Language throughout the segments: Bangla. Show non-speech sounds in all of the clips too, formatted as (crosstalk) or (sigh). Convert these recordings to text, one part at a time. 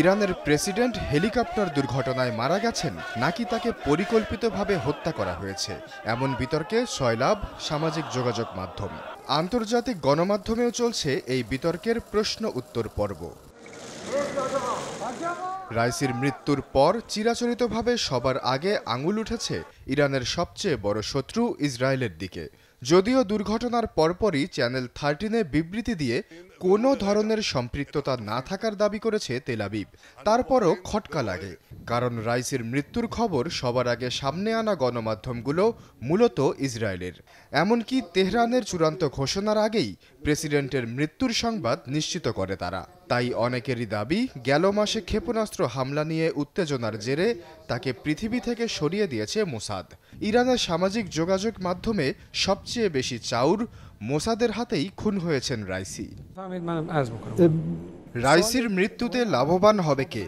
ইরানের প্রেসিডেন্ট হেলিকপ্টার দুর্ঘটনায় মারা গেছেন নাকি তাকে পরিকল্পিতভাবে হত্যা করা হয়েছে এমন বিতর্কে সয়লাভ সামাজিক যোগাযোগ মাধ্যম আন্তর্জাতিক গণমাধ্যমেও চলছে এই বিতর্কের প্রশ্ন উত্তর পর্ব রাইসির মৃত্যুর পর চিরাচরিতভাবে সবার আগে আঙুল উঠেছে ইরানের সবচেয়ে বড় শত্রু ইসরায়েলের দিকে যদিও দুর্ঘটনার পরপরই চ্যানেল থার্টিনে বিবৃতি দিয়ে কোনো ধরনের সম্পৃক্ততা না থাকার দাবি করেছে তেলাবিব তারপরও খটকা লাগে কারণ রাইসের মৃত্যুর খবর সবার আগে সামনে আনা গণমাধ্যমগুলো মূলত ইসরায়েলের এমনকি তেহরানের চূড়ান্ত ঘোষণার আগেই প্রেসিডেন্টের মৃত্যুর সংবাদ নিশ্চিত করে তারা তাই অনেকেরই দাবি গেল মাসে ক্ষেপণাস্ত্র হামলা নিয়ে উত্তেজনার জেরে তাকে পৃথিবী থেকে সরিয়ে দিয়েছে মোসাদ ইরানের সামাজিক যোগাযোগ মাধ্যমে সবচেয়ে বেশি চাউর মোসাদের হাতেই খুন হয়েছেন রাইসি মানে রাইসির মৃত্যুতে লাভবান হবে কে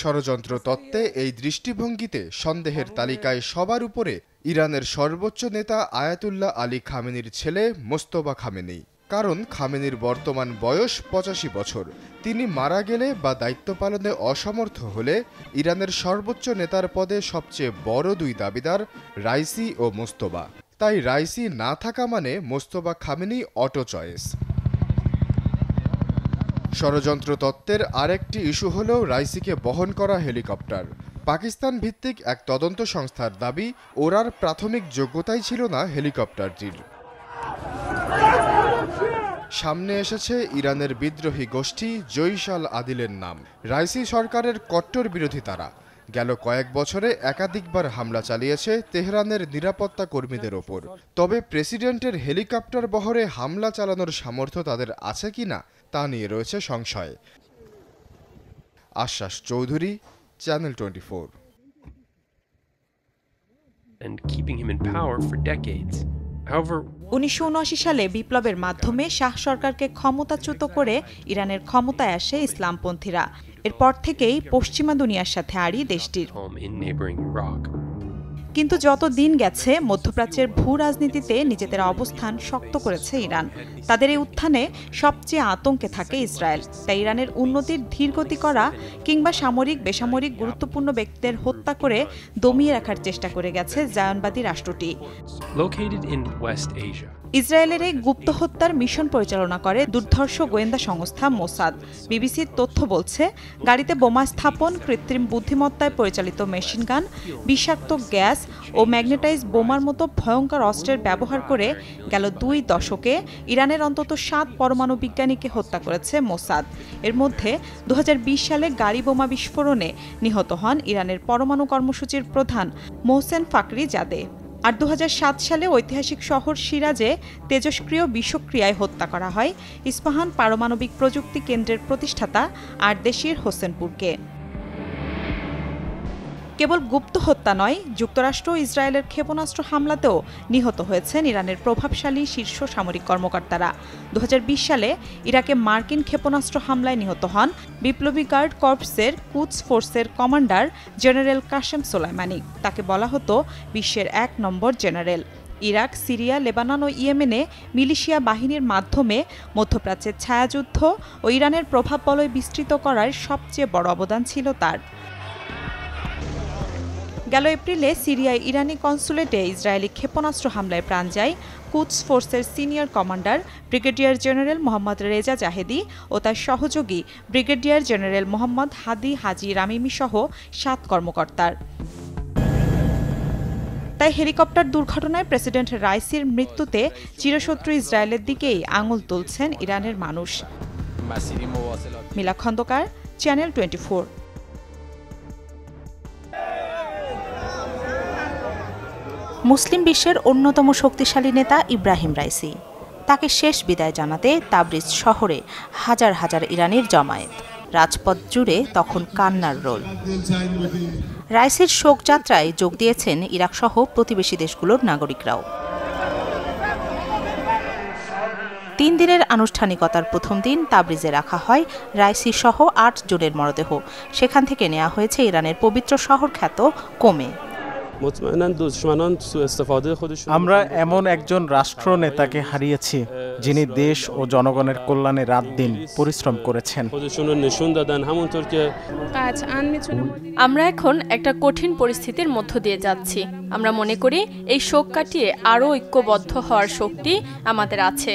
ষড়যন্ত্র তত্ত্বে এই দৃষ্টিভঙ্গিতে সন্দেহের তালিকায় সবার উপরে ইরানের সর্বোচ্চ নেতা আয়াতুল্লাহ আলী খামেনির ছেলে মোস্তবা খামেনি কারণ খামেনির বর্তমান বয়স পঁচাশি বছর তিনি মারা গেলে বা দায়িত্ব পালনে অসমর্থ হলে ইরানের সর্বোচ্চ নেতার পদে সবচেয়ে বড় দুই দাবিদার রাইসি ও মোস্তবা তাই রাইসি না থাকা মানে মোস্তবা খামেনি অটো চয়েস ষড়যন্ত্র তত্ত্বের আরেকটি ইস্যু হলেও রাইসিকে বহন করা হেলিকপ্টার পাকিস্তান ভিত্তিক এক তদন্ত সংস্থার দাবি ওরার প্রাথমিক যোগ্যতাই ছিল না হেলিকপ্টারটির সামনে এসেছে ইরানের বিদ্রোহী গোষ্ঠী জৈশাল আদিলের নাম রাইসি সরকারের কট্টর বিরোধী তারা গেল কয়েক বছরে একাধিকবার হামলা চালিয়েছে তেহরানের নিরাপত্তা কর্মীদের ওপর তবে প্রেসিডেন্টের হেলিকপ্টার বহরে হামলা চালানোর সামর্থ্য তাদের আছে কি না তা নিয়ে রয়েছে সংশয় আশ্বাস চৌধুরী চ্যানেল টোয়েন্টি ফোর উনিশশো সালে বিপ্লবের মাধ্যমে শাহ সরকারকে ক্ষমতাচ্যুত করে ইরানের ক্ষমতায় আসে ইসলামপন্থীরা এরপর থেকেই পশ্চিমা দুনিয়ার সাথে আড়ি দেশটির কিন্তু যত দিন গেছে মধ্যপ্রাচ্যের ভূ রাজনীতিতে নিজেদের অবস্থান শক্ত করেছে ইরান তাদের এই উত্থানে সবচেয়ে আতঙ্কে থাকে ইসরায়েল তাই ইরানের উন্নতির ধীরগতি করা কিংবা সামরিক বেসামরিক গুরুত্বপূর্ণ ব্যক্তিদের হত্যা করে দমিয়ে রাখার চেষ্টা করে গেছে জায়নবাদী রাষ্ট্রটি ইসরায়েলের এই গুপ্ত হত্যার মিশন পরিচালনা করে দুর্ধর্ষ গোয়েন্দা সংস্থা মোসাদ বিবিসির তথ্য বলছে গাড়িতে বোমা স্থাপন কৃত্রিম বুদ্ধিমত্তায় পরিচালিত মেশিন গান বিষাক্ত গ্যাস ও ম্যাগনেটাইজ বোমার মতো ভয়ঙ্কর অস্ত্রের ব্যবহার করে গেল দুই দশকে ইরানের অন্তত সাত পরমাণু বিজ্ঞানীকে হত্যা করেছে মোসাদ এর মধ্যে দু সালে গাড়ি বোমা বিস্ফোরণে নিহত হন ইরানের পরমাণু কর্মসূচির প্রধান মোহসেন ফাকরি জাদে আর দু সালে ঐতিহাসিক শহর সিরাজে তেজস্ক্রিয় বিষক্রিয়ায় হত্যা করা হয় ইস্পাহান পারমাণবিক প্রযুক্তি কেন্দ্রের প্রতিষ্ঠাতা আর দেশির হোসেনপুরকে কেবল গুপ্ত হত্যা নয় যুক্তরাষ্ট্র ইসরায়েলের ক্ষেপণাস্ত্র হামলাতেও নিহত হয়েছেন ইরানের প্রভাবশালী শীর্ষ সামরিক কর্মকর্তারা দু সালে ইরাকে মার্কিন ক্ষেপণাস্ত্র হামলায় নিহত হন বিপ্লবী গার্ড কর্পসের কুচ ফোর্সের কমান্ডার জেনারেল কাশেম সোলাইমানি তাকে বলা হতো বিশ্বের এক নম্বর জেনারেল ইরাক সিরিয়া লেবানন ও ইয়েমেনে মিলিশিয়া বাহিনীর মাধ্যমে মধ্যপ্রাচ্যের ছায়াযুদ্ধ ও ইরানের প্রভাব বলয় বিস্তৃত করার সবচেয়ে বড় অবদান ছিল তার গেল এপ্রিলে সিরিয়ায় ইরানি কনসুলেটে ইসরায়েলি ক্ষেপণাস্ত্র হামলায় প্রাণ যায় কুটস ফোর্সের senior commander brigadier general Mohammad Reza Zahedi ও তার সহযোগী brigadier general Mohammad Hadi Haji Rahimi সহ সাত কর্মকর্তার তাই হেলিকপ্টার দুর্ঘটনায় প্রেসিডেন্ট রাইসির মৃত্যুতে চিরশত্রু ইসরায়েলের দিকেই আঙুল তুলছেন ইরানের মানুষ মিলা খন্দকার চ্যানেল টোয়েন্টি মুসলিম বিশ্বের অন্যতম শক্তিশালী নেতা ইব্রাহিম রাইসি তাকে শেষ বিদায় জানাতে তাবরিজ শহরে হাজার হাজার ইরানির জমায়েত রাজপথ জুড়ে তখন কান্নার রোল রাইসির শোকযাত্রায় যোগ দিয়েছেন ইরাকসহ প্রতিবেশী দেশগুলোর নাগরিকরাও তিন দিনের আনুষ্ঠানিকতার প্রথম দিন তাবরিজে রাখা হয় রাইসি সহ আট জনের মরদেহ সেখান থেকে নেওয়া হয়েছে ইরানের পবিত্র শহর খ্যাত কোমে আমরা এমন একজন রাষ্ট্র নেতাকে হারিয়েছি যিনি দেশ ও জনগণের কল্যাণে রাত দিন পরিশ্রম করেছেন আমরা এখন একটা কঠিন পরিস্থিতির মধ্য দিয়ে যাচ্ছি আমরা মনে করি এই শোক কাটিয়ে আরও ঐক্যবদ্ধ হওয়ার শক্তি আমাদের আছে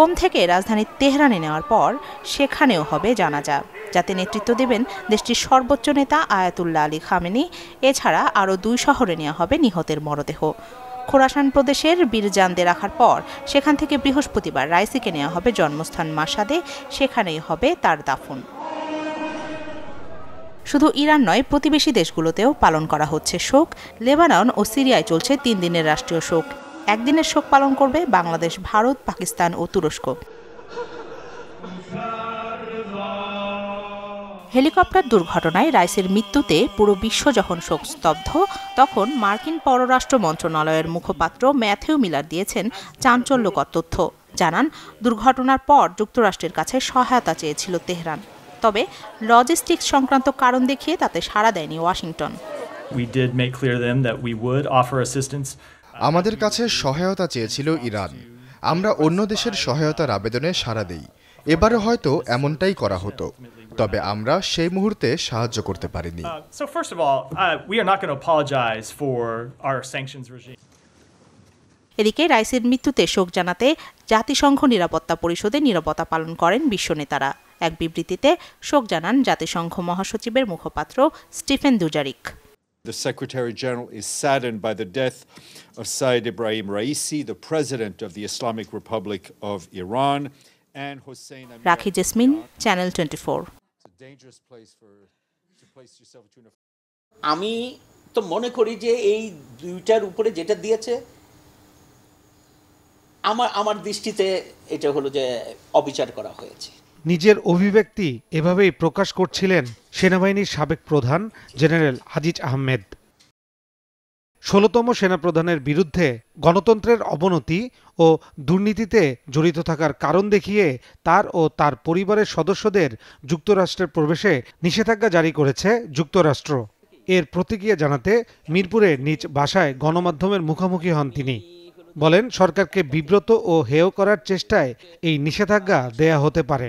কোম থেকে রাজধানী তেহরানে নেওয়ার পর সেখানেও হবে জানাজা যাতে নেতৃত্ব দেবেন দেশটির সর্বোচ্চ নেতা আয়াতুল্লাহ আলী খামেনি এছাড়া আরও দুই শহরে নেওয়া হবে নিহতের মরদেহ খোরাসান প্রদেশের বীরজানদে রাখার পর সেখান থেকে বৃহস্পতিবার রাইসিকে নেওয়া হবে জন্মস্থান মাসাদে সেখানেই হবে তার দাফন শুধু ইরান নয় প্রতিবেশী দেশগুলোতেও পালন করা হচ্ছে শোক লেবানন ও সিরিয়ায় চলছে তিন দিনের রাষ্ট্রীয় শোক একদিনের শোক পালন করবে বাংলাদেশ ভারত পাকিস্তান ও তুরস্ক হেলিকপ্টার দুর্ঘটনায় রাইসের মৃত্যুতে পুরো বিশ্ব যখন শোকস্তব্ধ তখন মার্কিন পররাষ্ট্র মন্ত্রণালয়ের মুখপাত্র ম্যাথিউ মিলার দিয়েছেন চাঞ্চল্যকর তথ্য জানান দুর্ঘটনার পর যুক্তরাষ্ট্রের কাছে সহায়তা চেয়েছিল তেহরান তবে লজিস্টিক্স সংক্রান্ত কারণ দেখিয়ে তাতে সাড়া দেয়নি Washington We did make clear that we would offer assistance আমাদের কাছে সহায়তা চেয়েছিল ইরান আমরা অন্য দেশের সহায়তার আবেদনে সাড়া দেই এবারে হয়তো এমনটাই করা হতো তবে আমরা সেই মুহূর্তে সাহায্য করতে পারিনি uh, uh, এদিকে রাইসের মৃত্যুতে শোক জানাতে জাতিসংঘ নিরাপত্তা পরিষদে নিরাপত্তা পালন করেন বিশ্ব নেতারা এক বিবৃতিতে শোক জানান জাতিসংঘ মহাসচিবের মুখপাত্র Stephane Dujarric The Secretary General is saddened by the death of Saeed Ibrahim Raisi, the President of the Islamic Republic of Iran, and Hossein Amir Rakhi Jasmin, Channel 24. It's a a. dangerous place place for, to yourself আমি তো মনে করি যে এই দুইটার উপরে যেটা দিয়েছে আমার আমার দৃষ্টিতে এটা হলো যে অবিচার করা হয়েছে নিজের অভিব্যক্তি এভাবেই প্রকাশ করছিলেন সেনাবাহিনীর সাবেক প্রধান জেনারেল হাজিজ আহমেদ ষোলতম সেনাপ্রধানের বিরুদ্ধে গণতন্ত্রের অবনতি ও দুর্নীতিতে জড়িত থাকার কারণ দেখিয়ে তার ও তার পরিবারের সদস্যদের যুক্তরাষ্ট্রের প্রবেশে নিষেধাজ্ঞা জারি করেছে যুক্তরাষ্ট্র এর প্রতিক্রিয়া জানাতে মিরপুরে নিজ বাসায় গণমাধ্যমের মুখোমুখি হন তিনি বলেন সরকারকে বিব্রত ও হেয় করার চেষ্টায় এই নিষেধাজ্ঞা দেয়া হতে পারে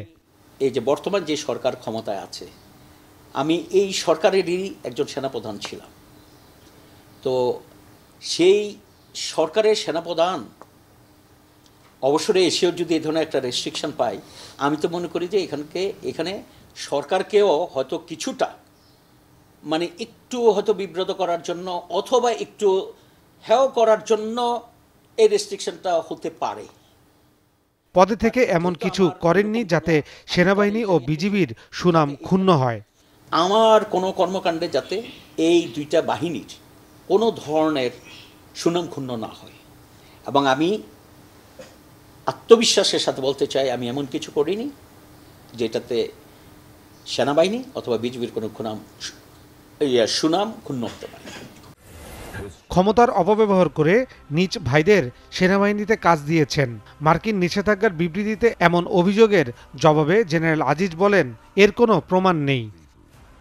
এই যে বর্তমান যে সরকার ক্ষমতায় আছে আমি এই সরকারেরই একজন সেনাপ্রধান ছিলাম তো সেই সরকারের সেনাপ্রধান অবসরে এসেও যদি এই ধরনের একটা রেস্ট্রিকশন পাই আমি তো মনে করি যে এখানকে এখানে সরকারকেও হয়তো কিছুটা মানে একটু হয়তো বিব্রত করার জন্য অথবা একটু হেয় করার জন্য এই রেস্ট্রিকশনটা হতে পারে পদে থেকে এমন কিছু করেননি যাতে সেনাবাহিনী ও বিজিবির সুনাম ক্ষুণ্ণ হয় আমার কোনো কর্মকাণ্ডে যাতে এই দুইটা বাহিনীর কোনো ধরনের সুনাম ক্ষুণ্ণ না হয় এবং আমি আত্মবিশ্বাসের সাথে বলতে চাই আমি এমন কিছু করিনি যেটাতে সেনাবাহিনী অথবা বিজিবির কোনো ইয়ে, সুনাম ক্ষুণ্ণ হতে পারে ক্ষমতার অপব্যবহার করে নিজ ভাইদের সেনাবাহিনীতে কাজ দিয়েছেন মার্কিন নিষেধাজ্ঞার বিবৃতিতে এমন অভিযোগের জবাবে জেনারেল আজিজ বলেন এর কোনো প্রমাণ নেই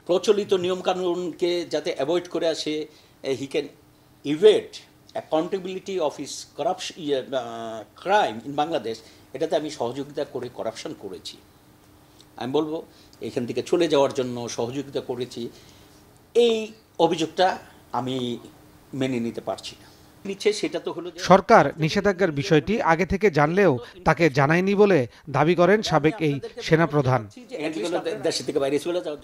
প্রচলিত নিয়মকানুনকে যাতে অ্যাভয়েড করে আসে he can evade accountability of his corruption crime in Bangladesh এটাতে আমি সহযোগিতা করে করাপশন করেছি আমি বলবো এখান থেকে চলে যাওয়ার জন্য সহযোগিতা করেছি এই অভিযোগটা আমি মেনে নিতে পারছি না সরকার নিষেধাজ্ঞার বিষয়টি আগে থেকে জানলেও তাকে জানায়নি বলে দাবি করেন সাবেক এই সেনাপ্রধান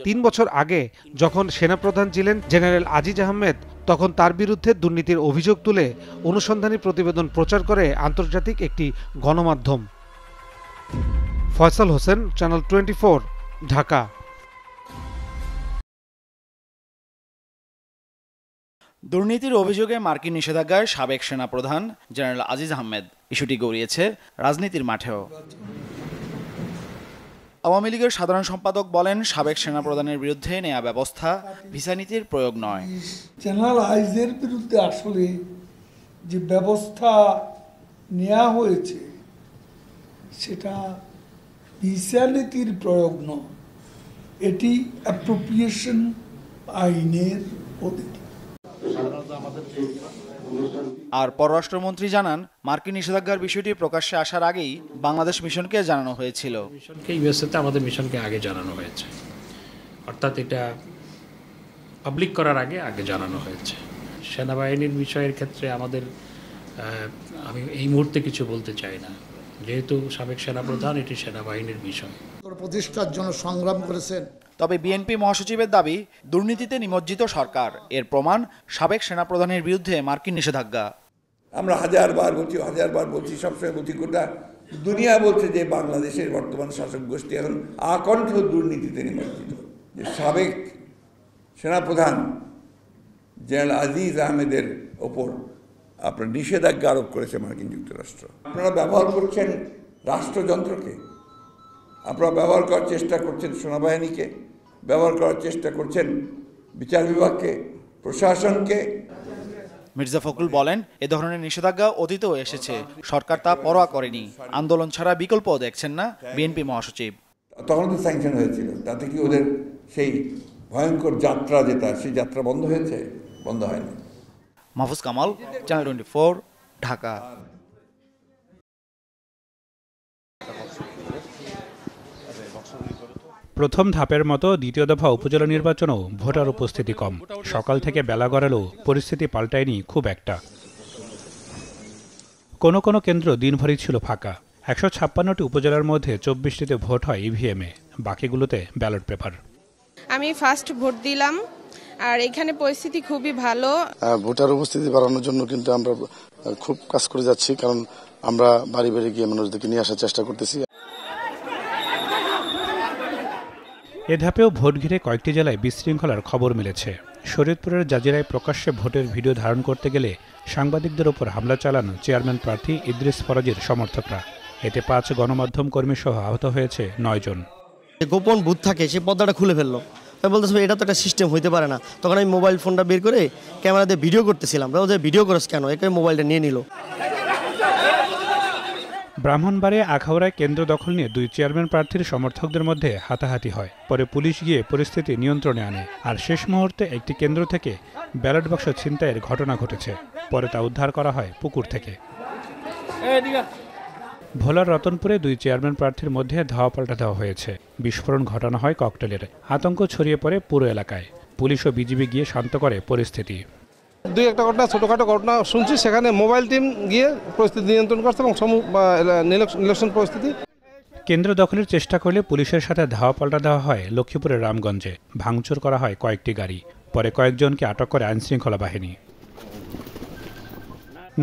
তিন বছর আগে যখন সেনাপ্রধান ছিলেন জেনারেল আজিজ আহমেদ তখন তার বিরুদ্ধে দুর্নীতির অভিযোগ তুলে অনুসন্ধানী প্রতিবেদন প্রচার করে আন্তর্জাতিক একটি গণমাধ্যম ফয়সাল হোসেন চ্যানেল টোয়েন্টি ঢাকা দুর্নীতির অভিযোগে মার্কিন নিষেধাজ্ঞায় সাবেক সেনাপ্রধান জেনারেল আজিজ আহমেদ ইস্যুটি গড়িয়েছে রাজনীতির মাঠেও আওয়ামী লীগের সাধারণ সম্পাদক বলেন সাবেক সেনাপ্রধানের বিরুদ্ধে নেওয়া ব্যবস্থা ভিসা নীতির প্রয়োগ নয় জেনারেল আইজের বিরুদ্ধে আসলে যে ব্যবস্থা নেওয়া হয়েছে সেটা ভিসা নীতির প্রয়োগ নয় এটি অ্যাপ্রোপ্রিয়েশন আইনের অধীন আর পররাষ্ট্রমন্ত্রী জানান মার্কিন নিষেধাজ্ঞার বিষয়টি প্রকাশ্যে আসার আগেই বাংলাদেশ মিশনকে জানানো হয়েছিল আমাদের মিশনকে আগে জানানো হয়েছে অর্থাৎ এটা পাবলিক করার আগে আগে জানানো হয়েছে সেনাবাহিনীর বিষয়ের ক্ষেত্রে আমাদের আমি এই মুহূর্তে কিছু বলতে চাই না যেহেতু সাবেক সেনাপ্রধান এটি সেনাবাহিনীর বিষয় প্রতিষ্ঠার জন্য সংগ্রাম করেছেন তবে বিএনপি মহাসচিবের দাবি দুর্নীতিতে নিমজ্জিত সরকার এর প্রমাণ সাবেক সেনাপ্রধানের বিরুদ্ধে মার্কিন নিষেধাজ্ঞা আমরা হাজারবার বলছি হাজারবার বলছি সবসময় বলছি গোটা দুনিয়া বলছে যে বাংলাদেশের বর্তমান শাসক গোষ্ঠী এখন আকণ্ঠ দুর্নীতিতে নিমজ্জিত যে সাবেক সেনাপ্রধান জেনারেল আজিজ আহমেদের ওপর আপনার নিষেধাজ্ঞা আরোপ করেছে মার্কিন যুক্তরাষ্ট্র আপনারা ব্যবহার করছেন রাষ্ট্রযন্ত্রকে আপনারা ব্যবহার করার চেষ্টা করছেন সেনাবাহিনীকে ব্যবহার করার চেষ্টা করছেন বিচার বিভাগকে প্রশাসনকে মির্জা ফখরুল বলেন এ ধরনের নিষেধাজ্ঞা অতীতেও এসেছে সরকার তা পরোয়া করেনি আন্দোলন ছাড়া বিকল্প দেখছেন না বিএনপি মহাসচিব তখন তো স্যাংশন হয়েছিল তাতে কি ওদের সেই ভয়ঙ্কর যাত্রা যেটা সেই যাত্রা বন্ধ হয়েছে বন্ধ হয়নি মাহফুজ কামাল চ্যানেল টোয়েন্টি ঢাকা প্রথম ধাপের মতো দ্বিতীয় দফা উপজেলা নির্বাচনেও ভোটার উপস্থিতি কম সকাল থেকে বেলা গড়ালেও পরিস্থিতি পাল্টায়নি খুব একটা কোনো কোনো কেন্দ্র দিনভরই ছিল ফাঁকা একশো ছাপ্পান্নটি উপজেলার মধ্যে চব্বিশটিতে ভোট হয় ইভিএমে e বাকিগুলোতে ব্যালট পেপার আমি ফার্স্ট ভোট দিলাম আর এখানে পরিস্থিতি খুবই ভালো হ্যাঁ, ভোটার উপস্থিতি বাড়ানোর জন্য কিন্তু আমরা খুব কাজ করে যাচ্ছি কারণ আমরা বাড়ি বাড়ি গিয়ে মানুষদেরকে নিয়ে আসার চেষ্টা করতেছি এ ধাপেও ভোট ঘিরে কয়েকটি জেলায় বিশৃঙ্খলার খবর মিলেছে শরীয়তপুরের জাজিরায় প্রকাশ্যে ভোটের ভিডিও ধারণ করতে গেলে সাংবাদিকদের ওপর হামলা চালান চেয়ারম্যান প্রার্থী ইদ্রিস ফরাজের সমর্থকরা এতে পাঁচ গণমাধ্যম কর্মী সহ আহত হয়েছে নয়জন গোপন বুথ থাকে সে পদ্মাটা খুলে ফেললো তাই বলতে এটা তো একটা সিস্টেম হইতে পারে না তখন আমি মোবাইল ফোনটা বের করে ক্যামেরা দিয়ে ভিডিও করতেছিলাম ভিডিও করছ কেন একে মোবাইলটা নিয়ে নিল ব্রাহ্মণবাড়ে আখাউড়ায় কেন্দ্র দখল নিয়ে দুই চেয়ারম্যান প্রার্থীর সমর্থকদের মধ্যে হাতাহাতি হয় পরে পুলিশ গিয়ে পরিস্থিতি নিয়ন্ত্রণে আনে আর শেষ মুহূর্তে একটি কেন্দ্র থেকে ব্যালট বাক্স ছিনতাইয়ের ঘটনা ঘটেছে পরে তা উদ্ধার করা হয় পুকুর থেকে ভোলার রতনপুরে দুই চেয়ারম্যান প্রার্থীর মধ্যে ধাওয়া পাল্টা দেওয়া হয়েছে বিস্ফোরণ ঘটানো হয় ককটেলের আতঙ্ক ছড়িয়ে পড়ে পুরো এলাকায় পুলিশ ও বিজিবি গিয়ে শান্ত করে পরিস্থিতি দুই একটা ঘটনা ছোটোখাটো ঘটনা শুনছি সেখানে মোবাইল টিম গিয়ে পরিস্থিতি নিয়ন্ত্রণ করছে এবং নিলেকশন পরিস্থিতি কেন্দ্র দখলের চেষ্টা করলে পুলিশের সাথে ধাওয়া পাল্টা দেওয়া হয় লক্ষ্মীপুরের রামগঞ্জে ভাঙচুর করা হয় কয়েকটি গাড়ি পরে কয়েকজনকে আটক করে আইনশৃঙ্খলা বাহিনী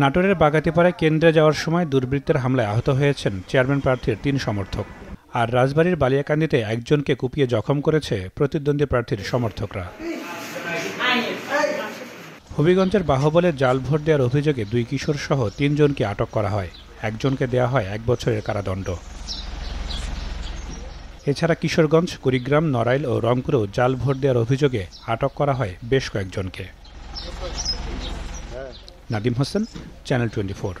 নাটোরের বাগাতিপাড়ায় কেন্দ্রে যাওয়ার সময় দুর্বৃত্তের হামলায় আহত হয়েছেন চেয়ারম্যান প্রার্থীর তিন সমর্থক আর রাজবাড়ির বালিয়াকান্দিতে একজনকে কুপিয়ে জখম করেছে প্রতিদ্বন্দ্বী প্রার্থীর সমর্থকরা হবিগঞ্জের বাহবলে জাল ভোট দেওয়ার অভিযোগে দুই কিশোর সহ তিনজনকে আটক করা হয় একজনকে দেওয়া হয় এক বছরের কারাদণ্ড এছাড়া কিশোরগঞ্জ কুড়িগ্রাম নড়াইল ও রংপুরেও জাল ভোট দেওয়ার অভিযোগে আটক করা হয় বেশ কয়েকজনকে Nadim Hossain channel twenty four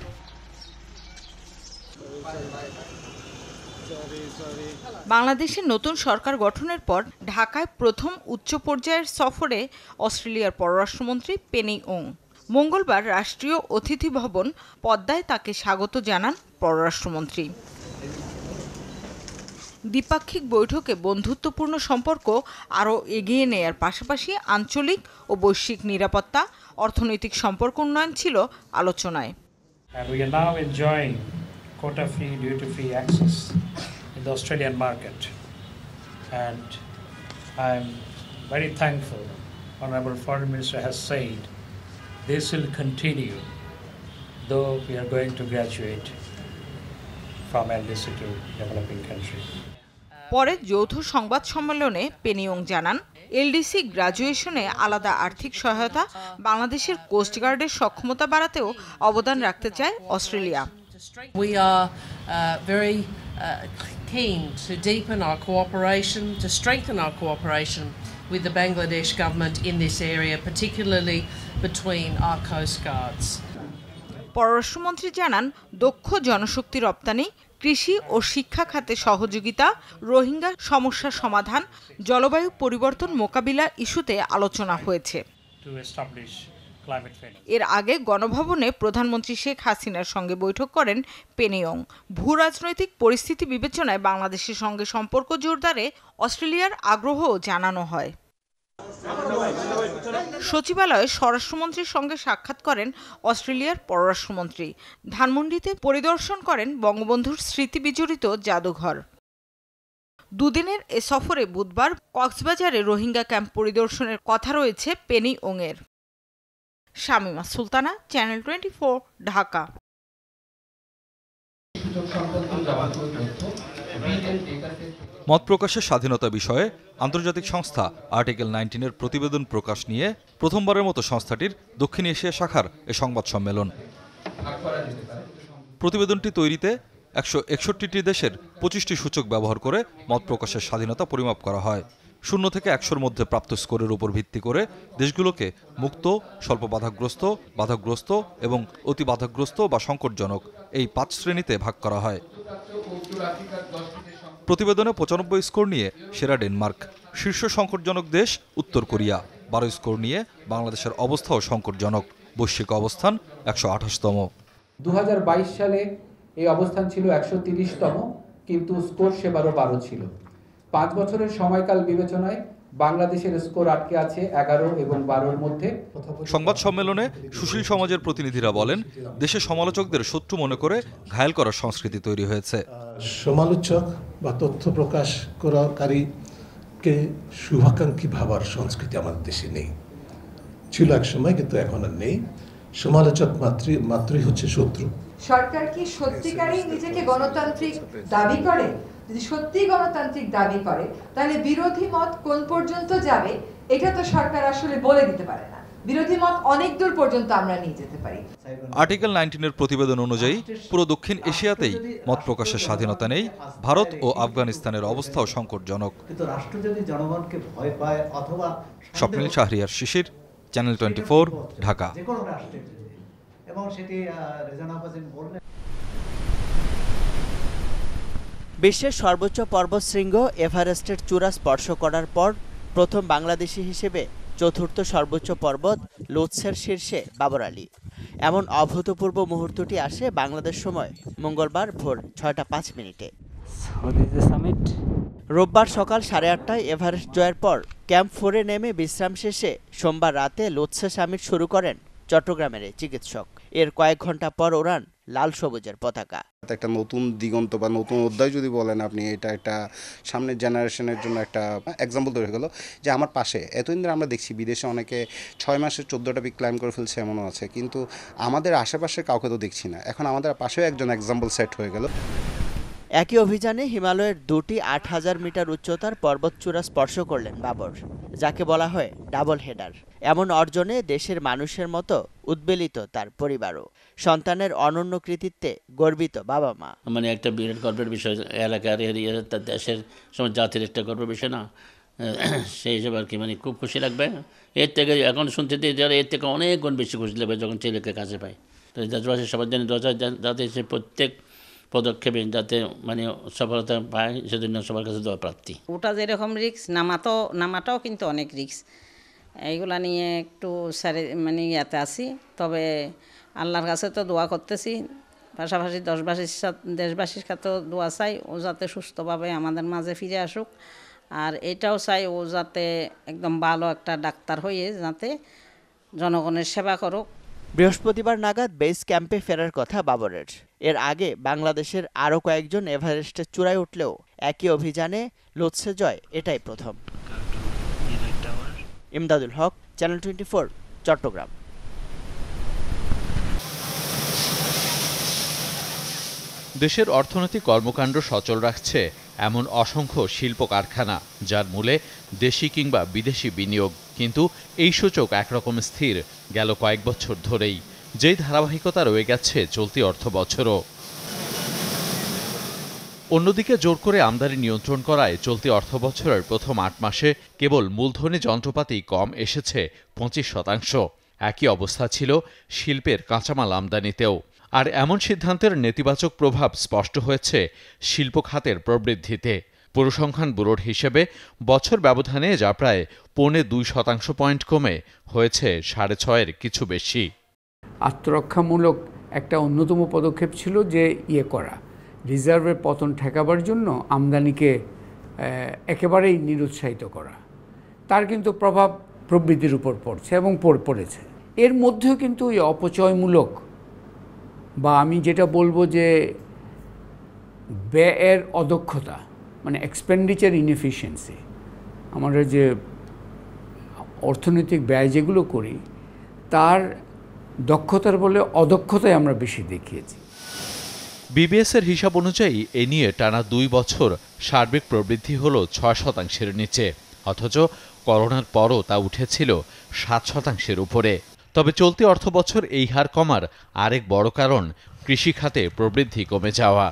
বাংলাদেশের নতুন সরকার গঠনের পর ঢাকায় প্রথম উচ্চ পর্যায়ের সফরে অস্ট্রেলিয়ার পররাষ্ট্রমন্ত্রী পেনি ওং মঙ্গলবার রাষ্ট্রীয় অতিথি ভবন পদ্মায় তাকে স্বাগত জানান পররাষ্ট্রমন্ত্রী দ্বিপাক্ষিক বৈঠকে বন্ধুত্বপূর্ণ সম্পর্ক আরও এগিয়ে নেয়ার পাশাপাশি আঞ্চলিক ও বৈশ্বিক নিরাপত্তা অর্থনৈতিক সম্পর্ক উন্নয়ন ছিল আলোচনায় And we are now enjoying quota duty access the Australian market. And I'm very thankful Honorable Foreign Minister has said this will continue though we are going to graduate from LDC to developing countries. পরে যৌথ সংবাদ সম্মেলনে পেনিয়ং জানান এলডিসি গ্রাজুয়েশনে আলাদা আর্থিক সহায়তা বাংলাদেশের কোস্টগার্ডের সক্ষমতা বাড়াতেও অবদান রাখতে চায় Australia We are uh, very uh, keen to deepen our cooperation, to strengthen our cooperation with the Bangladesh government in this area, particularly between our coast guards. পররাষ্ট্রমন্ত্রী জানান দক্ষ জনশক্তি রপ্তানি কৃষি ও শিক্ষা খাতে সহযোগিতা রোহিঙ্গা সমস্যা সমাধান জলবায়ু পরিবর্তন মোকাবিলা ইস্যুতে আলোচনা হয়েছে এর আগে গণভবনে প্রধানমন্ত্রী শেখ হাসিনার সঙ্গে বৈঠক করেন পেনিয়ং ভূ রাজনৈতিক পরিস্থিতি বিবেচনায় বাংলাদেশের সঙ্গে সম্পর্ক জোরদারে অস্ট্রেলিয়ার আগ্রহও জানানো হয় সচিবালয়ে স্বরাষ্ট্রমন্ত্রীর সঙ্গে সাক্ষাৎ করেন অস্ট্রেলিয়ার পররাষ্ট্রমন্ত্রী ধানমন্ডিতে পরিদর্শন করেন বঙ্গবন্ধুর স্মৃতি বিজড়িত জাদুঘর দুদিনের এ সফরে বুধবার কক্সবাজারে রোহিঙ্গা ক্যাম্প পরিদর্শনের কথা রয়েছে পেনি ওংয়ের শামিমা সুলতানা চ্যানেল টোয়েন্টি ঢাকা মত প্রকাশের স্বাধীনতা বিষয়ে আন্তর্জাতিক সংস্থা আর্টিকেল নাইনটিনের প্রতিবেদন প্রকাশ নিয়ে প্রথমবারের মতো সংস্থাটির দক্ষিণ এশিয়া শাখার এ সংবাদ সম্মেলন প্রতিবেদনটি তৈরিতে একশো একষট্টিটি দেশের পঁচিশটি সূচক ব্যবহার করে মত প্রকাশের স্বাধীনতা পরিমাপ করা হয় শূন্য থেকে একশোর মধ্যে প্রাপ্ত স্কোরের উপর ভিত্তি করে দেশগুলোকে মুক্ত স্বল্প বাধাগ্রস্ত বাধাগ্রস্ত এবং অতি বাধাগ্রস্ত বা সংকটজনক এই পাঁচ শ্রেণীতে ভাগ করা হয় প্রতিবেদনে পঁচানব্বই স্কোর নিয়ে সেরা ডেনমার্ক শীর্ষ সংকটজনক দেশ উত্তর কোরিয়া বারো স্কোর নিয়ে বাংলাদেশের অবস্থাও সংকটজনক বৈশ্বিক অবস্থান একশো আঠাশতম দু সালে এই অবস্থান ছিল একশো তিরিশতম কিন্তু স্কোর সেবারও বারো ছিল পাঁচ বছরের সময়কাল বিবেচনায় বাংলাদেশের স্কোর আটকে আছে এগারো এবং বারোর মধ্যে সংবাদ সম্মেলনে সুশীল সমাজের প্রতিনিধিরা বলেন দেশের সমালোচকদের শত্রু মনে করে ঘায়ল করার সংস্কৃতি তৈরি হয়েছে সমালোচক বা তথ্য প্রকাশ করাকারীকে শুভাকাঙ্ক্ষী ভাবার সংস্কৃতি আমাদের দেশে নেই ছিল এক সময় কিন্তু এখন আর নেই সমালোচক মাতৃ মাতৃ হচ্ছে শত্রু সরকার কি সত্যিকারই নিজেকে গণতান্ত্রিক দাবি করে যদি সত্যি গণতান্ত্রিক দাবি করে তাহলে বিরোধী মত কোন পর্যন্ত যাবে এটা তো সরকার আসলে বলে দিতে পারে না বিরোধী মত অনেক দূর পর্যন্ত আমরা নিয়ে যেতে পারি আর্টিকেল নাইনটিনের প্রতিবেদন অনুযায়ী পুরো দক্ষিণ এশিয়াতেই মত প্রকাশের স্বাধীনতা নেই ভারত ও আফগানিস্তানের অবস্থাও সংকটজনক স্বপ্নিল শাহরিয়ার শিশির চ্যানেল টোয়েন্টি ঢাকা এবং সেটি বললেন বিশ্বের সর্বোচ্চ পর্বতশৃঙ্গ এভারেস্টের চূড়া স্পর্শ করার পর প্রথম বাংলাদেশি হিসেবে চতুর্থ সর্বোচ্চ পর্বত লোৎসের শীর্ষে বাবর আলী এমন অভূতপূর্ব মুহূর্তটি আসে বাংলাদেশ সময় মঙ্গলবার ভোর ছয়টা পাঁচ মিনিটে রোববার সকাল সাড়ে আটটায় এভারেস্ট জয়ের পর ক্যাম্প ফোরে নেমে বিশ্রাম শেষে সোমবার রাতে লোৎসে সামিট শুরু করেন চট্টগ্রামের চিকিৎসক এর কয়েক ঘন্টা পর ওড়ান লাল সবুজের পতাকা একটা নতুন দিগন্ত বা নতুন অধ্যায় যদি বলেন আপনি এটা একটা সামনের জেনারেশনের জন্য একটা এক্সাম্পল তৈরি হলো যে আমার পাশে এতদিন ধরে আমরা দেখছি বিদেশে অনেকে ছয় মাসে চোদ্দোটা পিক ক্লাইম করে ফেলছে এমনও আছে কিন্তু আমাদের আশেপাশে কাউকে তো দেখছি না এখন আমাদের পাশেও একজন এক্সাম্পল সেট হয়ে গেল একই অভিযানে হিমালয়ের দুটি আট হাজার মিটার উচ্চতার পর্বতচূড়া স্পর্শ করলেন বাবর যাকে বলা হয় ডাবল হেডার এমন অর্জনে দেশের মানুষের মতো উদ্বেলিত তার পরিবারও সন্তানের অনন্য কৃতিত্বে গর্বিত বাবা মা মানে একটা বিরাট গর্বের বিষয় এলাকার এরিয়ার দেশের জাতির একটা গর্বের বিষয় না (clears throat) সেই হিসেবে আর কি মানে খুব খুশি লাগবে এর থেকে এখন শুনতে যারা এর থেকে অনেক গুণ বেশি খুশি লাগবে যখন ছেলেকে কাছে পায় তো যাতে সবার জন্য দরজা যাতে সে প্রত্যেক পদক্ষেপে যাতে মানে সফলতা পায় সেজন্য সবার কাছে দেওয়া প্রাপ্তি ওটা যেরকম রিক্স নামাতো নামাটাও কিন্তু অনেক রিক্স এইগুলা নিয়ে একটু স্যারে মানে ইয়াতে আসি তবে আল্লাহর কাছে তো দোয়া করতেছি পাশাপাশি দশবাসীর দেশবাসীর সাথেও দোয়া চাই ও যাতে সুস্থভাবে আমাদের মাঝে ফিরে আসুক আর এটাও চাই ও যাতে একদম ভালো একটা ডাক্তার হয়ে যাতে জনগণের সেবা করুক বৃহস্পতিবার নাগাদ বেস ক্যাম্পে ফেরার কথা বাবরের এর আগে বাংলাদেশের আরও কয়েকজন এভারেস্টের চূড়ায় উঠলেও একই অভিযানে লোৎসে জয় এটাই প্রথম ইমদাদুল হক চ্যানেল টোয়েন্টি চট্টগ্রাম দেশের অর্থনৈতিক কর্মকাণ্ড সচল রাখছে এমন অসংখ্য শিল্প কারখানা যার মূলে দেশি কিংবা বিদেশি বিনিয়োগ কিন্তু এই সূচক একরকম স্থির গেল কয়েক বছর ধরেই যেই ধারাবাহিকতা রয়ে গেছে চলতি অর্থ বছরও অন্যদিকে জোর করে আমদানি নিয়ন্ত্রণ করায় চলতি অর্থ বছরের প্রথম আট মাসে কেবল মূলধনী যন্ত্রপাতি কম এসেছে পঁচিশ শতাংশ একই অবস্থা ছিল শিল্পের কাঁচামাল আমদানিতেও আর এমন সিদ্ধান্তের নেতিবাচক প্রভাব স্পষ্ট হয়েছে শিল্প খাতের প্রবৃদ্ধিতে পরিসংখ্যান ব্যুরোর হিসেবে বছর ব্যবধানে যা প্রায় পৌনে দুই শতাংশ পয়েন্ট কমে হয়েছে সাড়ে ছয়ের কিছু বেশি আত্মরক্ষামূলক একটা অন্যতম পদক্ষেপ ছিল যে ইয়ে করা রিজার্ভের পতন ঠেকাবার জন্য আমদানিকে একেবারেই নিরুৎসাহিত করা তার কিন্তু প্রভাব প্রবৃদ্ধির উপর পড়ছে এবং পড়েছে এর মধ্যেও কিন্তু এই অপচয়মূলক বা আমি যেটা বলবো যে ব্যয়ের অদক্ষতা মানে এক্সপেন্ডিচার ইনএফিসিয়েন্সি আমরা যে অর্থনৈতিক ব্যয় যেগুলো করি তার দক্ষতার বলে অদক্ষতায় আমরা বেশি দেখিয়েছি বিবিএসের হিসাব অনুযায়ী এ নিয়ে টানা দুই বছর সার্বিক প্রবৃদ্ধি হল ছয় শতাংশের নিচে অথচ করোনার পরও তা উঠেছিল সাত শতাংশের উপরে তবে চলতি অর্থবছর এই হার কমার আরেক বড় কারণ কৃষি খাতে প্রবৃদ্ধি কমে যাওয়া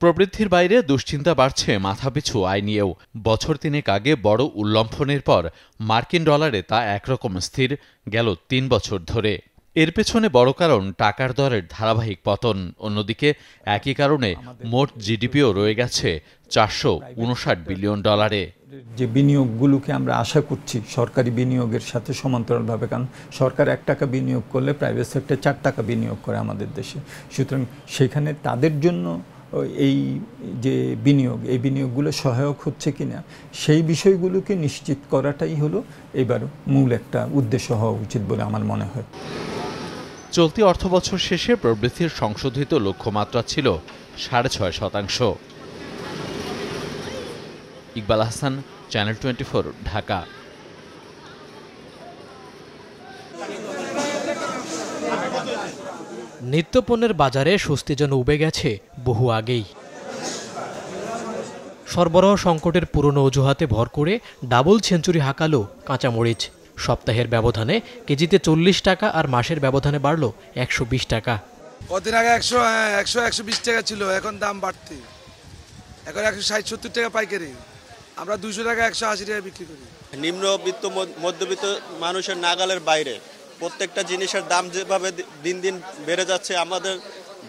প্রবৃদ্ধির বাইরে দুশ্চিন্তা বাড়ছে মাথাপিছু আয় নিয়েও বছর তিনেক আগে বড় উল্লম্ফনের পর মার্কিন ডলারে তা একরকম স্থির গেল তিন বছর ধরে এর পেছনে বড় কারণ টাকার দরের ধারাবাহিক পতন অন্যদিকে একই কারণে মোট জিডিপিও রয়ে গেছে চারশো উনষাট বিলিয়ন ডলারে যে বিনিয়োগগুলোকে আমরা আশা করছি সরকারি বিনিয়োগের সাথে সমান্তরালভাবে কারণ সরকার এক টাকা বিনিয়োগ করলে প্রাইভেট সেক্টর চার টাকা বিনিয়োগ করে আমাদের দেশে সুতরাং সেখানে তাদের জন্য এই যে বিনিয়োগ এই বিনিয়োগগুলো সহায়ক হচ্ছে কিনা সেই বিষয়গুলোকে নিশ্চিত করাটাই হলো এবার মূল একটা উদ্দেশ্য হওয়া উচিত বলে আমার মনে হয় চলতি অর্থবছর শেষে প্রবৃদ্ধির সংশোধিত লক্ষ্যমাত্রা ছিল সাড়ে ছয় শতাংশ Iqbal Hasan channel twenty four Dhaka নিত্যপণ্যের বাজারে স্বস্তি যেন উবে গেছে বহু আগেই সরবরাহ সংকটের পুরনো অজুহাতে ভর করে ডাবল সেঞ্চুরি হাঁকালো কাঁচামরিচ সপ্তাহের ব্যবধানে কেজিতে চল্লিশ টাকা আর মাসের ব্যবধানে বাড়লো একশো বিশ টাকা কদিন আগে একশো হ্যাঁ, একশো একশো বিশ টাকা ছিল এখন দাম বাড়তি এখন একশো ষাট সত্তর টাকা পাইকারি আমরা দুশো টাকা একশো আশি টাকা বিক্রি করি নিম্নবিত্ত মধ্যবিত্ত মানুষের নাগালের বাইরে প্রত্যেকটা জিনিসের দাম যেভাবে দিন দিন বেড়ে যাচ্ছে আমাদের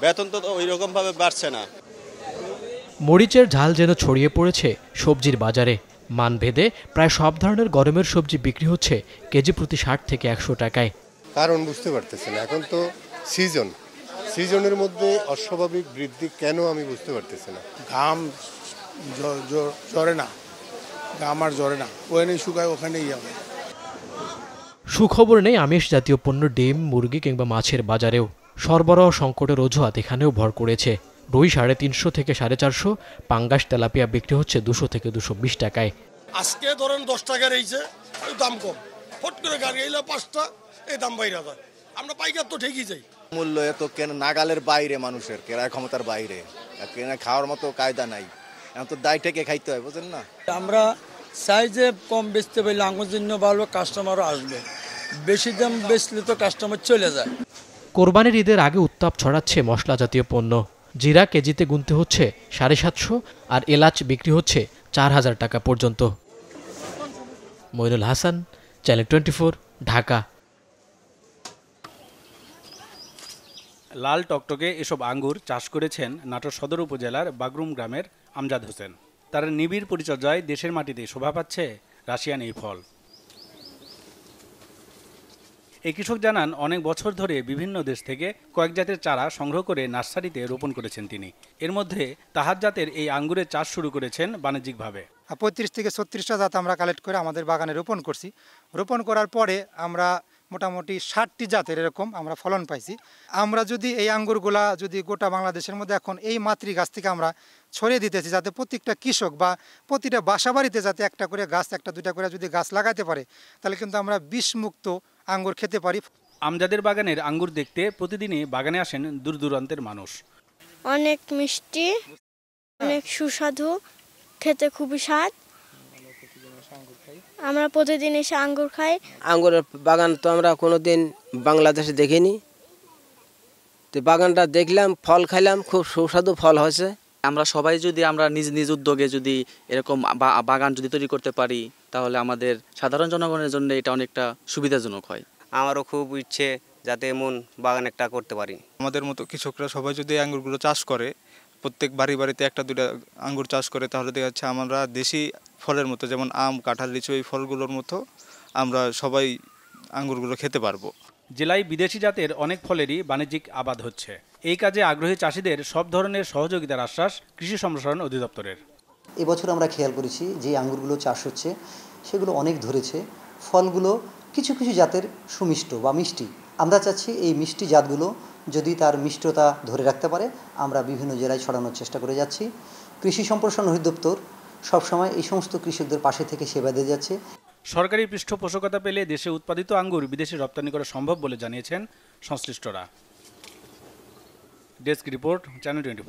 বেতন তো ওই রকমভাবে বাড়ছে না মরিচের ঝাল যেন ছড়িয়ে পড়েছে সবজির বাজারে মানভেদে প্রায় সব ধরনের গরমের সবজি বিক্রি হচ্ছে কেজি প্রতি ষাট থেকে একশো টাকায় কারণ বুঝতে পারতেছি না এখন তো সিজন সিজনের মধ্যে অস্বাভাবিক বৃদ্ধি কেন আমি বুঝতে পারতেছি না ঘাম জ্বরে না ঘাম আর জ্বরে না ওখানে শুকায় ওখানেই যাবে সুখবর নেই আমিষ জাতীয় পণ্য ডিম মুরগি কিংবা মাছের বাজারেও সরবরাহ সংকটের অজুহাত এখানেও ভর করেছে রুই সাড়ে তিনশো থেকে সাড়ে চারশো পাঙ্গাস তেলাপিয়া বিক্রি হচ্ছে দুশো থেকে দুশো বিশ টাকায় আজকে ধরেন দশ টাকার এইছে দাম কম ফট করে গাড়ি এলে পাঁচটা এই দাম বাইরে যায় আমরা পাইকার তো ঠিকই যাই মূল্য এত কেন নাগালের বাইরে মানুষের কেনার ক্ষমতার বাইরে কেন খাওয়ার মতো কায়দা নাই এখন তো দায় ঠেকে খাইতে হয় বুঝলেন না আমরা চাই যে কম বেচতে পারলে আমার জন্য ভালো কাস্টমারও আসবে বেশি দাম বেচলে তো কাস্টমার চলে যায় কোরবানির ঈদের আগে উত্তাপ ছড়াচ্ছে মশলা জাতীয় পণ্য জিরা কেজিতে গুনতে হচ্ছে সাড়ে সাতশো আর এলাচ বিক্রি হচ্ছে চার হাজার টাকা পর্যন্ত মইনুল হাসান চ্যানেল টোয়েন্টি ঢাকা লাল টকটকে এসব আঙ্গুর চাষ করেছেন নাটোর সদর উপজেলার বাগরুম গ্রামের আমজাদ হোসেন তার নিবিড় পরিচর্যায় দেশের মাটিতে শোভা পাচ্ছে রাশিয়ান এই ফল এই কৃষক জানান অনেক বছর ধরে বিভিন্ন দেশ থেকে কয়েক জাতের চারা সংগ্রহ করে নার্সারিতে রোপণ করেছেন তিনি এর মধ্যে তাহার জাতের এই আঙ্গুরের চাষ শুরু করেছেন বাণিজ্যিকভাবে পঁয়ত্রিশ থেকে ছত্রিশটা জাত আমরা কালেক্ট করে আমাদের বাগানে রোপণ করছি রোপণ করার পরে আমরা মোটামুটি ষাটটি জাতের এরকম আমরা ফলন পাইছি আমরা যদি এই আঙ্গুরগুলা যদি গোটা বাংলাদেশের মধ্যে এখন এই মাতৃ গাছ থেকে আমরা ছড়িয়ে দিতেছি যাতে প্রত্যেকটা কৃষক বা প্রতিটা বাসাবাড়িতে যাতে একটা করে গাছ একটা দুইটা করে যদি গাছ লাগাতে পারে তাহলে কিন্তু আমরা বিষমুক্ত আঙ্গুর খেতে পারি আমজাদের বাগানের আঙ্গুর দেখতে প্রতিদিনই বাগানে আসেন দূর দূরান্তের মানুষ অনেক মিষ্টি অনেক সুস্বাদু খেতে খুবই স্বাদ আমরা প্রতিদিন এসে আঙ্গুর খাই আঙ্গুরের বাগান তো আমরা কোনোদিন বাংলাদেশে দেখিনি তো বাগানটা দেখলাম ফল খাইলাম খুব সুস্বাদু ফল হয়েছে আমরা সবাই যদি আমরা নিজ নিজ উদ্যোগে যদি এরকম বাগান যদি তৈরি করতে পারি তাহলে আমাদের সাধারণ জনগণের জন্য এটা অনেকটা সুবিধাজনক হয় আমারও খুব ইচ্ছে যাতে এমন বাগান একটা করতে পারি আমাদের মতো কৃষকরা সবাই যদি আঙ্গুরগুলো চাষ করে প্রত্যেক বাড়ি বাড়িতে একটা দুটা আঙ্গুর চাষ করে তাহলে দেখা যাচ্ছে আমরা দেশি ফলের মতো যেমন আম কাঁঠাল লিচু এই ফলগুলোর মতো আমরা সবাই আঙ্গুরগুলো খেতে পারবো জেলায় বিদেশি জাতের অনেক ফলেরই বাণিজ্যিক আবাদ হচ্ছে এই কাজে আগ্রহী চাষিদের সব ধরনের সহযোগিতার আশ্বাস কৃষি সম্প্রসারণ অধিদপ্তরের এবছর আমরা খেয়াল করেছি যে আঙ্গুরগুলো চাষ হচ্ছে সেগুলো অনেক ধরেছে ফলগুলো কিছু কিছু জাতের সুমিষ্ট বা মিষ্টি আমরা চাচ্ছি এই মিষ্টি জাতগুলো যদি তার মিষ্টতা ধরে রাখতে পারে আমরা বিভিন্ন জেলায় ছড়ানোর চেষ্টা করে যাচ্ছি কৃষি সম্প্রসারণ অধিদপ্তর সবসময় এই সমস্ত কৃষকদের পাশে থেকে সেবা দিয়ে যাচ্ছে সরকারি পৃষ্ঠপোষকতা পেলে দেশে উৎপাদিত আঙ্গুর বিদেশে রপ্তানি করা সম্ভব বলে জানিয়েছেন সংশ্লিষ্টরা ডেস্ক রিপোর্ট চ্যানেল টোয়েন্টি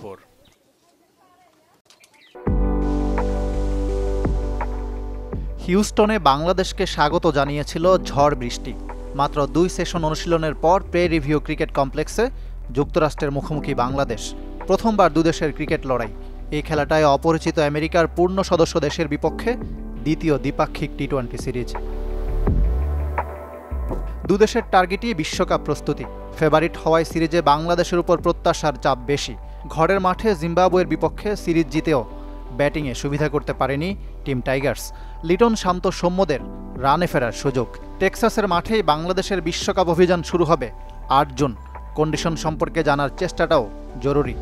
হিউস্টনে বাংলাদেশকে স্বাগত জানিয়েছিল ঝড় বৃষ্টি মাত্র দুই সেশন অনুশীলনের পর প্রে রিভিউ ক্রিকেট কমপ্লেক্সে যুক্তরাষ্ট্রের মুখোমুখি বাংলাদেশ প্রথমবার দুদেশের ক্রিকেট লড়াই এই খেলাটায় অপরিচিত আমেরিকার পূর্ণ সদস্য দেশের বিপক্ষে দ্বিতীয় দ্বিপাক্ষিক টি টোয়েন্টি সিরিজ দুদেশের টার্গেটই বিশ্বকাপ প্রস্তুতি ফেভারিট হওয়ায় সিরিজে বাংলাদেশের উপর প্রত্যাশার চাপ বেশি ঘরের মাঠে জিম্বাবুয়ের বিপক্ষে সিরিজ জিতেও ব্যাটিংয়ে সুবিধা করতে পারেনি টিম টাইগার্স লিটন শান্ত সৌম্যদের রানে ফেরার সুযোগ টেক্সাসের মাঠেই বাংলাদেশের বিশ্বকাপ অভিযান শুরু হবে আট জুন কন্ডিশন সম্পর্কে জানার চেষ্টাটাও জরুরি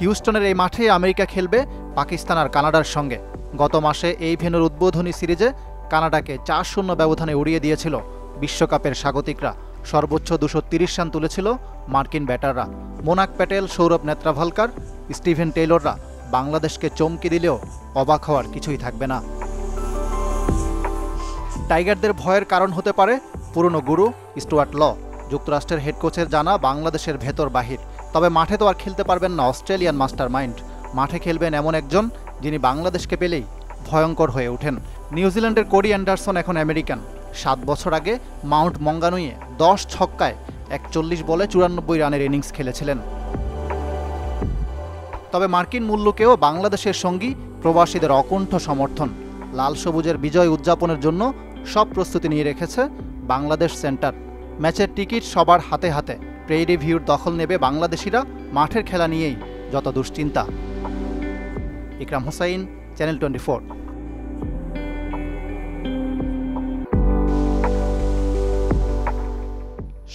হিউস্টনের এই মাঠে আমেরিকা খেলবে পাকিস্তান আর কানাডার সঙ্গে গত মাসে এই ভেনুর উদ্বোধনী সিরিজে কানাডাকে চার শূন্য ব্যবধানে উড়িয়ে দিয়েছিল বিশ্বকাপের স্বাগতিকরা সর্বোচ্চ দুশো তিরিশ রান তুলেছিল মার্কিন ব্যাটাররা মোনাক প্যাটেল সৌরভ নেত্রাভালকার স্টিভেন টেইলররা বাংলাদেশকে চমকে দিলেও অবাক হওয়ার কিছুই থাকবে না টাইগারদের ভয়ের কারণ হতে পারে পুরনো গুরু স্টুয়ার্ট ল যুক্তরাষ্ট্রের হেড কোচের জানা বাংলাদেশের ভেতর বাহির তবে মাঠে তো আর খেলতে পারবেন না অস্ট্রেলিয়ান মাস্টার মাইন্ড মাঠে খেলবেন এমন একজন যিনি বাংলাদেশকে পেলেই ভয়ঙ্কর হয়ে ওঠেন নিউজিল্যান্ডের কোরি অ্যান্ডারসন এখন আমেরিকান সাত বছর আগে মাউন্ট মঙ্গানুয়ে দশ ছক্কায় একচল্লিশ বলে চুরানব্বই রানের ইনিংস খেলেছিলেন তবে মার্কিন মূল্যকেও বাংলাদেশের সঙ্গী প্রবাসীদের অকণ্ঠ সমর্থন লাল সবুজের বিজয় উদযাপনের জন্য সব প্রস্তুতি নিয়ে রেখেছে বাংলাদেশ সেন্টার ম্যাচের টিকিট সবার হাতে হাতে প্রে রিভিউর দখল নেবে বাংলাদেশিরা মাঠের খেলা নিয়েই যত দুশ্চিন্তা Ikram Hossain channel twenty four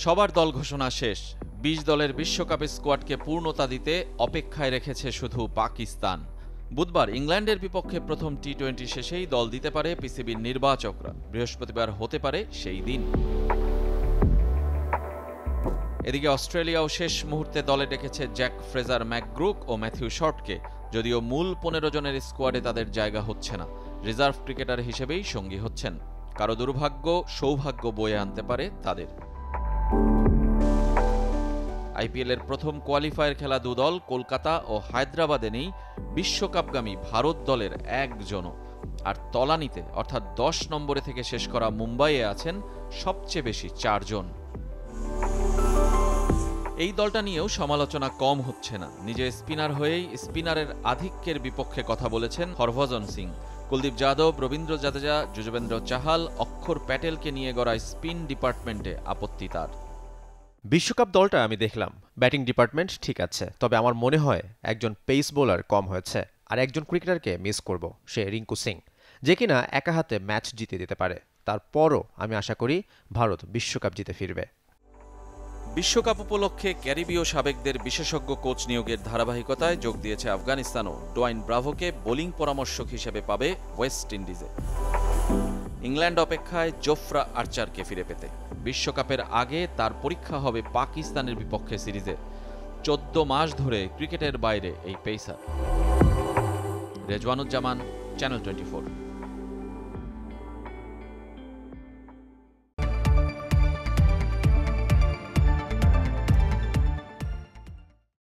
সবার দল ঘোষণা শেষ বিশ দলের বিশ্বকাপ স্কোয়াডকে পূর্ণতা দিতে অপেক্ষায় রেখেছে শুধু পাকিস্তান বুধবার ইংল্যান্ডের বিপক্ষে প্রথম টি টোয়েন্টি শেষেই দল দিতে পারে পিসিবির নির্বাচকরা বৃহস্পতিবার হতে পারে সেই দিন এদিকে অস্ট্রেলিয়াও শেষ মুহূর্তে দলে ডেকেছে জ্যাক ফ্রেজার ম্যাকগ্রুক ও ম্যাথিউ শর্টকে যদিও মূল পনেরো জনের স্কোয়াডে তাদের জায়গা হচ্ছে না রিজার্ভ ক্রিকেটার হিসেবেই সঙ্গী হচ্ছেন কারো দুর্ভাগ্য সৌভাগ্য বয়ে আনতে পারে তাদের আইপিএলের প্রথম কোয়ালিফায়ার খেলা দুদল কলকাতা ও হায়দ্রাবাদে নেই বিশ্বকাপগামী ভারত দলের একজনও আর তলানিতে অর্থাৎ দশ নম্বরে থেকে শেষ করা মুম্বাইয়ে আছেন সবচেয়ে বেশি চারজন এই দলটা নিয়েও সমালোচনা কম হচ্ছে না নিজে স্পিনার হয়েই স্পিনারের আধিক্যের বিপক্ষে কথা বলেছেন হরভজন সিং কুলদীপ যাদব রবীন্দ্র জাদেজা যুজবেন্দ্র চাহাল অক্ষর প্যাটেলকে নিয়ে গড়া স্পিন ডিপার্টমেন্টে আপত্তি তার বিশ্বকাপ দলটা আমি দেখলাম ব্যাটিং ডিপার্টমেন্ট ঠিক আছে তবে আমার মনে হয় একজন পেস বোলার কম হয়েছে আর একজন ক্রিকেটারকে মিস করব সে রিঙ্কু সিং যে কিনা একা হাতে ম্যাচ জিতে দিতে পারে তারপরও আমি আশা করি ভারত বিশ্বকাপ জিতে ফিরবে বিশ্বকাপ উপলক্ষে ক্যারিবীয় সাবেকদের বিশেষজ্ঞ কোচ নিয়োগের ধারাবাহিকতায় যোগ দিয়েছে আফগানিস্তানও ডোয়াইন ব্রাভোকে বোলিং পরামর্শক হিসেবে পাবে ওয়েস্ট ইন্ডিজে ইংল্যান্ড অপেক্ষায় জোফরা আর্চারকে ফিরে পেতে বিশ্বকাপের আগে তার পরীক্ষা হবে পাকিস্তানের বিপক্ষে সিরিজে চোদ্দ মাস ধরে ক্রিকেটের বাইরে এই পেসার রেজওয়ানুজ্জামান চ্যানেল টোয়েন্টি